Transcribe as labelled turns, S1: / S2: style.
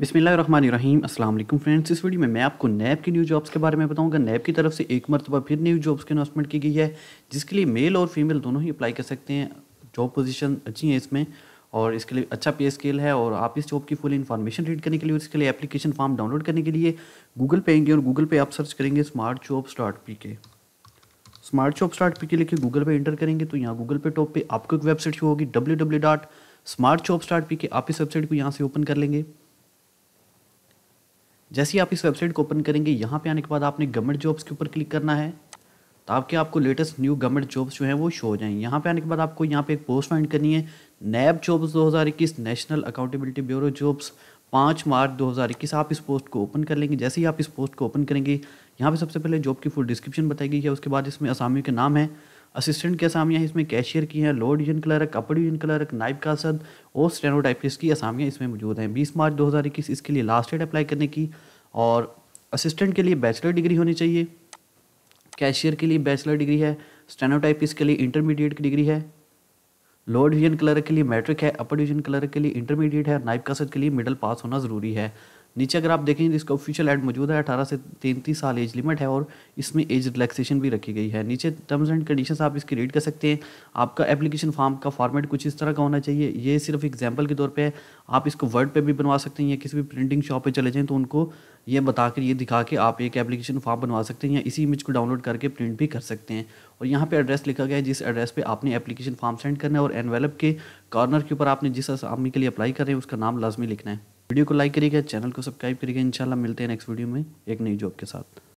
S1: बिसमीम असल फ्रेंड्स इस वीडियो में मैं आपको नैब की न्यू जॉब्स के बारे में बताऊंगा नैब की तरफ से एक मरतबा फिर न्यू जॉब्स की अनाउंसमेंट की गई है जिसके लिए मेल और फीमेल दोनों ही अप्लाई कर सकते हैं जॉब पोजीशन अच्छी है इसमें और इसके लिए अच्छा पे स्केल है और आप इस जॉब की फुल इन्फॉर्मेशन रीड करने के लिए इसके लिए एप्लीकेशन फॉर्म डाउनलोड करने के लिए गूगल पे आएंगे और गूगल पे आप सर्च करेंगे smart job start P K smart job start P K लिखे गूगल पे इंटर करेंगे तो यहाँ गूगल पे टॉप पे आपको एक वेबसाइट शो होगी W W dot smart job start P K आप इस वेबसाइट को यहाँ से ओपन कर लेंगे जैसे ही आप इस वेबसाइट को ओपन करेंगे यहाँ पे आने के बाद आपने गवर्नमेंट जॉब्स के ऊपर क्लिक करना है तो आपके आपको लेटेस्ट न्यू गवर्नमेंट जॉब्स जो हैं वो शो हो जाएंगे यहाँ पे आने के बाद आपको यहाँ पे एक पोस्ट फाइंड करनी है NAB jobs 2021 national accountability bureau jobs पाँच मार्च 2021 आप इस पोस्ट को ओपन कर लेंगे जैसे ही आप इस पोस्ट को ओपन करेंगे यहाँ पे सबसे पहले जॉब की फुल डिस्क्रिप्शन बताई गई है उसके बाद इसमें असामियों के नाम है असिस्टेंट की असामियाँ इसमें कैशियर की हैं लोड यूजन क्लर्क अपर यूजन क्लर्क नाइब कासद और स्टेनोटाइपिस्ट की असामियाँ इसमें मौजूद हैं बीस मार्च दो हज़ार इक्कीस इसके लिए लास्ट डेट अप्लाई करने की और असिस्टेंट के लिए बैचलर डिग्री होनी चाहिए कैशियर के लिए बैचलर डिग्री है स्टेनोटाइपिस्ट के लिए इंटरमीडिएट की डिग्री है लोअर डिवीजन क्लर्क के लिए मैट्रिक है अपर डिवीजन क्लर्क के लिए इंटरमीडिएट है नाइब कासद के लिए मिडल पास होना ज़रूरी है नीचे अगर आप देखेंगे तो इसका ऑफिशियल एड मौजूद है अठारह से तैंतीस साल एज लिमिट है और इसमें एज रिलैक्सेशन भी रखी गई है नीचे टर्म्स एंड कंडीशन आप इसकी रीड कर सकते हैं आपका एप्लीकेशन फॉर्म का फॉर्मेट कुछ इस तरह का होना चाहिए ये सिर्फ एग्जाम्पल के तौर पर है आप इसको वर्ड पर भी बनवा सकते हैं या किसी भी प्रिंटिंग शॉप पर चले जाएँ तो उनको ये बता कर ये दिखा के आप एक एप्लीकेशन फॉर्म बनवा सकते हैं या इसी इमेज को डाउनलोड करके प्रिंट भी कर सकते हैं और यहाँ पे एड्रेस लिखा गया है जिस एड्रेस पे आपने एप्लीकेशन फॉर्म सेंड करना है और एनवेलप के कॉर्नर के ऊपर आपने जिस आमी के लिए अप्लाई कर रहे हैं उसका नाम लाजमी लिखना है वीडियो को लाइक करिएगा चैनल को सब्सक्राइब करिएगा इंशाल्लाह मिलते हैं नेक्स्ट वीडियो में एक नई जॉब के साथ